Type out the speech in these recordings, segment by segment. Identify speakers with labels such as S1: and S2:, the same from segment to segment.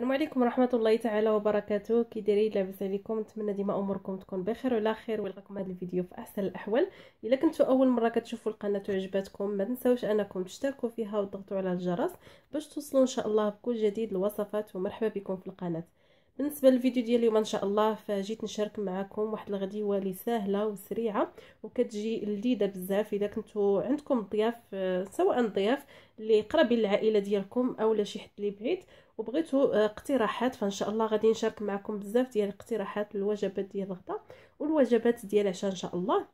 S1: السلام عليكم ورحمه الله تعالى وبركاته كي دايرين لاباس عليكم نتمنى ديما اموركم تكون بخير وعلى خير ويلقاكم هذا الفيديو في احسن الاحوال الا كنتو اول مره كتشوفوا القناه وعجباتكم ما تنساوش انكم تشتركوا فيها وتضغطوا على الجرس باش توصلوا ان شاء الله بكل جديد الوصفات ومرحبا بكم في القناه بالنسبه للفيديو ديال اليوم ان شاء الله فجيت نشارك معكم واحد الغديوه اللي سهله وسريعه وكتجي لذيذه بزاف اذا كنتو عندكم ضياف آه، سواء ضياف اللي قرابين للعائله ديالكم اولا شي حد اللي بعيد وبغيتو آه، اقتراحات فان شاء الله غادي نشارك معكم بزاف ديال الاقتراحات الوجبات ديال الغدا والوجبات ديال العشاء ان شاء الله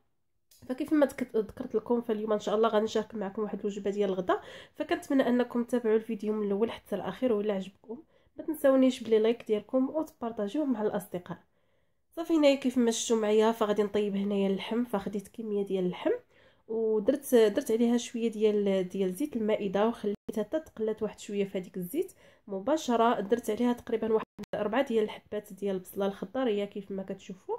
S1: فكيف ما ذكرت لكم فاليوم ان شاء الله غادي نشارك معكم واحد الوجبه ديال الغدا فكنتمنى انكم تتابعوا الفيديو من الاول حتى الاخير ولا عجبكم ما تنساونيش بلي لايك ديالكم وتبارطاجيوه مع الاصدقاء صافي هنايا كيف ما شفتوا معايا فغادي نطيب هنايا اللحم فخديت كميه ديال اللحم ودرت درت عليها شويه ديال ديال زيت المائده وخليتها حتى تقلات واحد شويه في هذيك الزيت مباشره درت عليها تقريبا واحد أربعة ديال الحبات ديال البصله الخضريه كيف ما كتشوفوا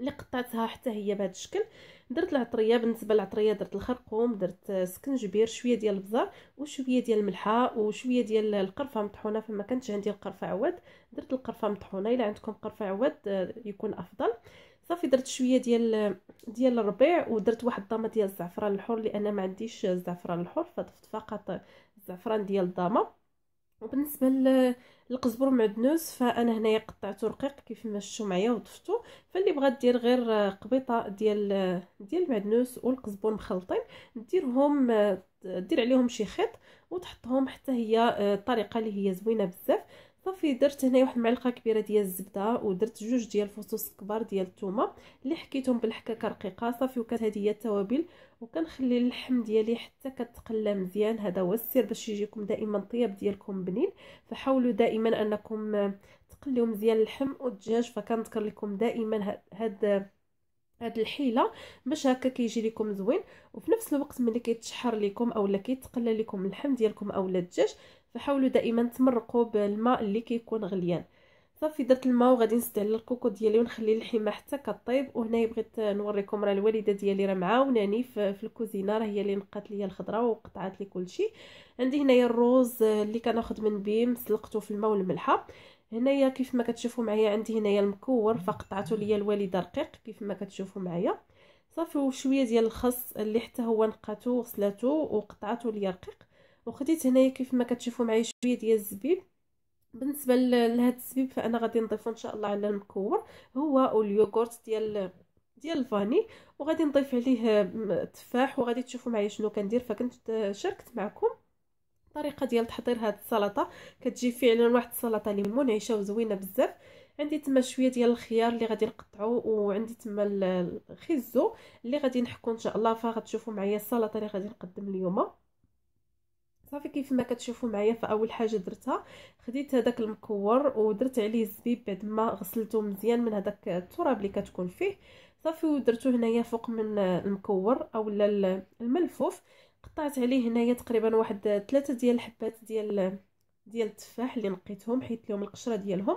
S1: اللي قطعتها حتى هي بهذا الشكل درت العطريه بالنسبه للعطريه درت الخرقوم درت سكنجبير شويه ديال البزار وشويه ديال الملحه وشويه ديال القرفه مطحونه فما كانتش عندي القرفه عواد درت القرفه مطحونه الا عندكم قرفه عواد آه، يكون افضل صافي درت شويه ديال ديال الربيع ودرت واحد الضامه ديال الزعفران الحر لان ما عنديش الزعفران الحر فضفت فقط الزعفران ديال الضامه وبالنسبه للقزبر معدنوس فانا هنايا قطعته رقيق كيف ما شفتوا معايا وضفتو فاللي بغات دير غير قبيطه ديال ديال المعدنوس والقزبر مخلطين ديرهم دير عليهم شي خيط وتحطهم حتى هي آه، الطريقه اللي هي زوينه بزاف صافي درت هنايا واحد المعلقه كبيره ديال الزبده ودرت جوج ديال الفصوص كبار ديال الثومه اللي حكيتهم بالحكاكه رقيقه صافي وكانت هذه هي التوابل وكنخلي اللحم ديالي حتى كتقلى مزيان هذا هو السر باش يجيكم دائما الطياب ديالكم بنين فحاولوا دائما انكم تقليو مزيان اللحم والدجاج فكنذكر لكم دائما هاد هاد الحيله باش هكا كيجي لكم زوين وفي نفس الوقت ملي كيتشحر لكم اولا كيتقلى لكم اللحم ديالكم اولا الدجاج فحاولوا دائما تمرقوا بالماء اللي كيكون غليان صافي درت الماء وغادي نستعمل الكوكو ديالي ونخلي اللحمه حتى كطيب وهنا بغيت نوريكم راه الوالده ديالي راه معاوناني في الكوزينه راه هي اللي نقات لي الخضره وقطعات لي كلشي عندي هنايا الروز اللي كناخذ من بيم سلقته في الماء والملحه هنايا كيف ما كتشوفوا معايا عندي هنايا المكور فقطعته لي الوالده رقيق كيف ما كتشوفوا معايا صافي وشويه ديال الخس اللي حتى هو نقاتو وغسلاتو وقطعته لي رقيق وخديت هنايا كيف ما كتشوفوا معايا شويه ديال الزبيب بالنسبه لهاد الزبيب فانا غادي نضيفو ان شاء الله على المكور هو واليوغورت ديال ديال الفاني وغادي نضيف عليه تفاح وغادي تشوفوا معايا شنو كندير فكنت شاركت معكم الطريقه ديال تحضير هاد السلطه كتجي فعلا واحد السلطه اللي منعشه وزوينه بزاف عندي تما شويه ديال الخيار اللي غادي نقطعو وعندي تما الخيزو اللي غادي نحكو ان شاء الله فغتشوفوا معايا السلطه اللي غادي نقدم اليوم صافي كيف ما كتشوفوا معايا فاول حاجه درتها خديت هذاك المكور ودرت عليه الزبيب بعد ما غسلته مزيان من هذاك التراب اللي كتكون فيه صافي ودرته هنايا فوق من المكور اولا الملفوف قطعت عليه هنايا تقريبا واحد ثلاثة ديال الحبات ديال ديال التفاح اللي نقيتهم حيت لهم القشره ديالهم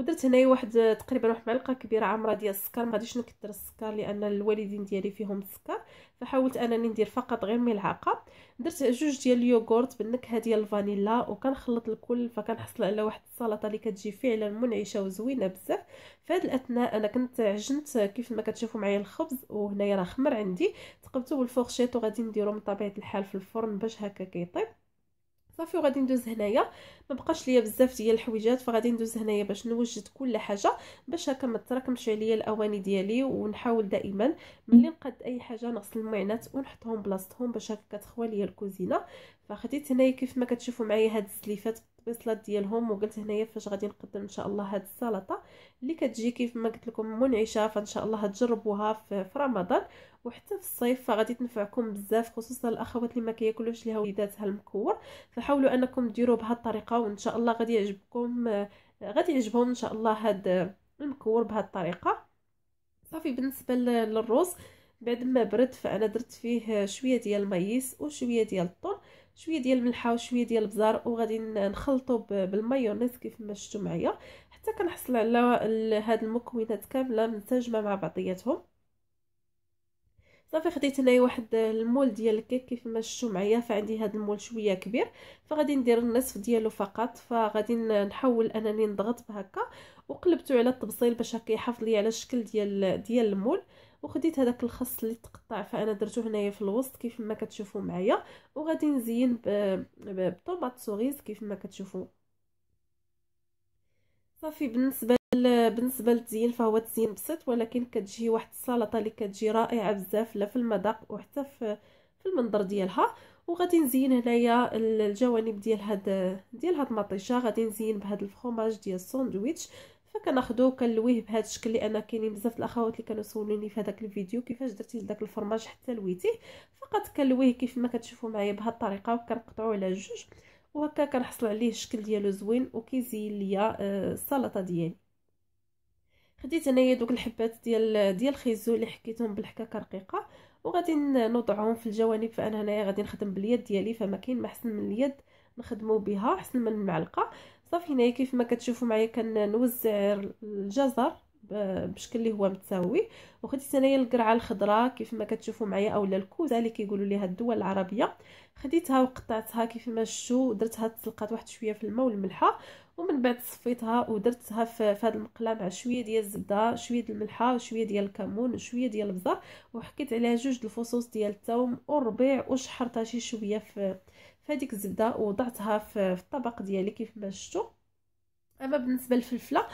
S1: ودرت هنايا واحد تقريبا واحد معلقه كبيره عامره ديال السكر ما غاديش نكثر السكر لان الوالدين ديالي فيهم السكر فحاولت انني ندير فقط غير ملعقه درت جوج ديال اليوغورت بالنكهه ديال الفانيلا وكنخلط الكل فكنحصل على واحد السلطه اللي كتجي فعلا منعشه وزوينه بزاف في هذه الاثناء انا كنت عجنت كيف ما كتشوفوا معايا الخبز وهنايا راه خمر عندي تقبته بالفورشيط وغادي نديرو من طبيعه الحال في الفرن باش هكا كيطيب صافي وغادي ندوز هنايا ما بقاش ليا بزاف ديال الحويجات فغادي ندوز هنايا باش نوجد كل حاجه باش هكا ما تراكمش عليا الاواني ديالي ونحاول دائما ملي نقاد اي حاجه نغسل المعنات ونحطهم بلاصتهم باش هكا تخوى ليا الكوزينه فخديت هنايا كيف ما كتشوفوا معايا هاد السليفات بالبصلات ديالهم وقلت هنايا فاش غادي نقدم ان شاء الله هاد السلطه اللي كتجي كيف ما قلت لكم منعشه فان شاء الله تجربوها في, رمضان وحتى في الصيف فغادي تنفعكم بزاف خصوصا الاخوات اللي ما كياكلوش ليها وليداتها المكور فحاولوا انكم ديروا بهاد الطريقه وان شاء الله غادي يعجبكم غادي يعجبهم ان شاء الله هاد المكور بهاد الطريقه صافي بالنسبه للرز بعد ما برد فانا درت فيه شويه ديال المايس وشويه ديال الطون شويه ديال الملحه وشويه ديال البزار وغادي نخلطو بالمايونيز كيف ما شفتوا معايا حتى كنحصل على هاد المكونات كامله منسجمه مع بعضياتهم صافي خديت هنايا واحد المول ديال الكيك كيف ما شفتوا معايا فعندي هاد المول شويه كبير فغادي ندير النصف ديالو فقط فغادي نحول انني نضغط بهكا وقلبته على التبصيل باش هكا يحافظ لي على الشكل ديال ديال المول وخديت هذاك الخص اللي تقطع فانا درته هنايا في الوسط كيف ما كتشوفوا معايا وغادي نزين بطوماط سوغيز كيف ما كتشوفوا صافي بالنسبه بالنسبه للتزيين فهو تزيين بسيط ولكن كتجي واحد السلطه اللي كتجي رائعه بزاف لا في المذاق وحتى في في المنظر ديالها وغادي نزين هنايا الجوانب ديال هاد ديال هاد المطيشه غادي نزين بهاد الفرماج ديال الساندويتش فكناخذو كنلويه بهذا الشكل لان كاينين بزاف الاخوات اللي كانوا سولوني في هذاك الفيديو كيفاش درتي لذاك الفرماج حتى لويتيه فقط كنلويه كيف ما كتشوفوا معايا بهذه الطريقه وكنقطعوه على جوج وهكا كنحصل عليه الشكل ديالو زوين وكيزين ليا آه، السلطه ديالي خديت انايا دوك الحبات ديال ديال الخيزو اللي حكيتهم بالحكاكه رقيقه وغادي نوضعهم في الجوانب فانا هنايا غادي نخدم باليد ديالي فما كاين ما احسن من اليد نخدمو بها احسن من المعلقه صافي هنايا كيف ما كتشوفوا معايا كنوزع الجزر بشكل اللي هو متساوي وخديت انايا القرعه الخضراء كيف ما كتشوفوا معايا اولا الكوزه اللي كيقولوا ليها الدول العربيه خديتها وقطعتها كيف ما شفتوا درتها تسلقات واحد شويه في الماء والملحه ومن بعد صفيتها ودرتها في, في هذا المقله مع شويه ديال الزبده شويه ديال الملحه شويه ديال الكمون وشويه ديال البزار وحكيت عليها جوج الفصوص ديال الثوم والربيع وشحرتها شي شويه في فهاديك الزبده وضعتها في الطبق ديالي كيف ما شفتوا اما بالنسبه للفلفله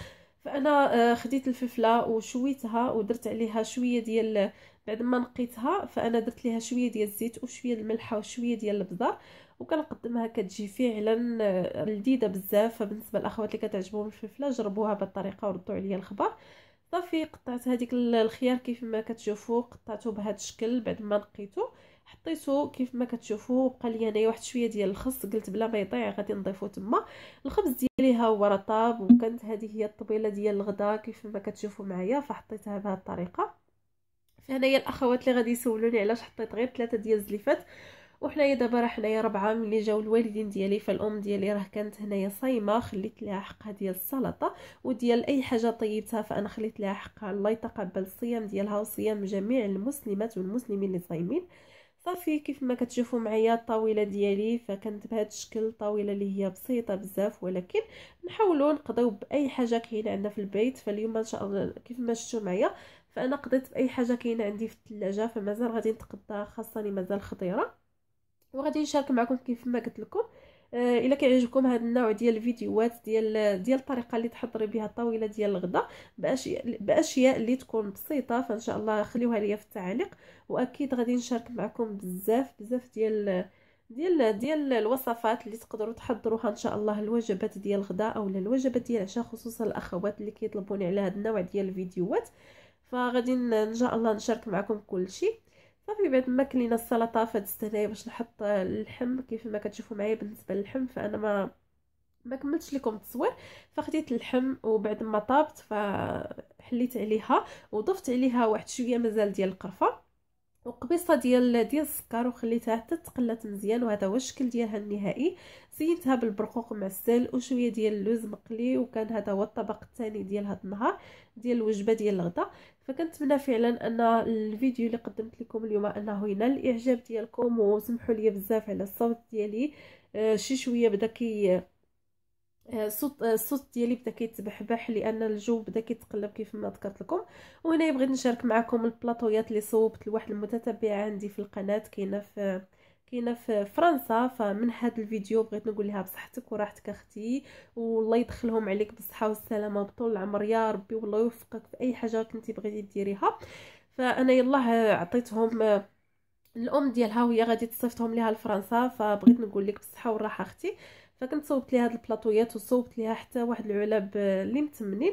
S1: فانا آه، خديت الفلفله وشويتها ودرت عليها شويه ديال بعد ما نقيتها فانا درت ليها شويه ديال الزيت وشويه الملحه وشويه ديال البزار وكنقدمها كتجي فعلا آه، لذيذه بزاف فبالنسبه للاخوات اللي كتعجبهم الفلفله جربوها بهذه الطريقه وردوا عليا الخبر صافي قطعت هذيك الخيار كيف ما كتشوفوا قطعته بهذا الشكل بعد ما نقيته حطيته كيف ما كتشوفوا بقى لي انايا واحد شويه ديال الخس قلت بلا ما يطيع غادي نضيفو تما الخبز ديالي ها هو رطاب وكانت هذه هي الطبيله ديال الغداء كيف ما كتشوفوا معايا فحطيتها بهذه الطريقه فهنايا الاخوات اللي غادي يسولوني علاش حطيت غير ثلاثه ديال الزليفات وحنايا دابا راه حنايا ربعه ملي جاو الوالدين ديالي فالام ديالي راه كانت هنايا صايمه خليت لها حقها ديال السلطه وديال اي حاجه طيبتها فانا خليت لها حقها الله يتقبل الصيام ديالها وصيام جميع المسلمات والمسلمين اللي صايمين صافي كيف ما كتشوفوا معايا الطاوله ديالي فكانت بهذا الشكل طاوله اللي هي بسيطه بزاف ولكن نحاولوا نقضيو باي حاجه كاينه عندنا في البيت فاليوم ان شاء الله كيف ما شفتوا معايا فانا قضيت باي حاجه كاينه عندي في الثلاجه فمازال غادي نتقدى خاصني مازال خطيره وغادي نشارك معكم كيف ما قلت لكم آه، الا كيعجبكم هذا النوع ديال الفيديوهات ديال ديال الطريقه اللي تحضري بها الطاوله ديال الغداء باشياء باشياء اللي تكون بسيطه فان شاء الله خليوها ليا في التعاليق واكيد غادي نشارك معكم بزاف بزاف ديال ديال ديال الوصفات اللي تقدروا تحضروها ان شاء الله الوجبات ديال الغداء اولا الوجبات ديال العشاء خصوصا الاخوات اللي كيطلبوني على هذا النوع ديال الفيديوهات فغادي ان شاء الله نشارك معكم كل شيء صافي بعد ما كلينا السلطه فهاد السنه باش نحط اللحم كيف ما كتشوفوا معايا بالنسبه للحم فانا ما ما كملتش لكم التصوير فخديت اللحم وبعد ما طابت فحليت عليها وضفت عليها واحد شويه مازال ديال القرفه وقبيصه ديال ديال السكر وخليتها حتى تقلات مزيان وهذا هو الشكل ديالها النهائي زينتها بالبرقوق مع السل وشويه ديال اللوز مقلي وكان هذا هو الطبق الثاني ديال هذا النهار ديال الوجبه ديال الغداء فكنتمنى فعلا ان الفيديو اللي قدمت لكم اليوم انه ينال الاعجاب ديالكم وسمحوا لي بزاف على الصوت ديالي آه شي شويه بدا كي الصوت آه، الصوت آه، ديالي بدا كيتبحبح لان الجو بدا كيتقلب كيف ما ذكرت لكم وهنا بغيت نشارك معكم البلاطويات اللي صوبت لواحد المتتبعه عندي في القناه كاينه في كاينه في فرنسا فمن هذا الفيديو بغيت نقول لها بصحتك وراحتك اختي والله يدخلهم عليك بالصحه والسلامه بطول العمر يا ربي والله يوفقك في اي حاجه كنتي بغيتي ديريها فانا يلاه عطيتهم آه، الام ديالها وهي غادي تصيفطهم ليها لفرنسا فبغيت نقول لك بالصحه والراحه اختي فكنت صوبت لي هاد البلاطويات وصوبت ليها حتى واحد العلب آه، اللي متمنين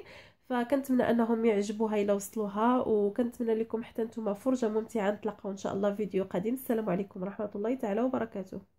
S1: فكنتمنى انهم يعجبوها الا وصلوها وكنتمنى لكم حتى نتوما فرجه ممتعه نتلاقاو ان شاء الله فيديو قادم السلام عليكم ورحمه الله تعالى وبركاته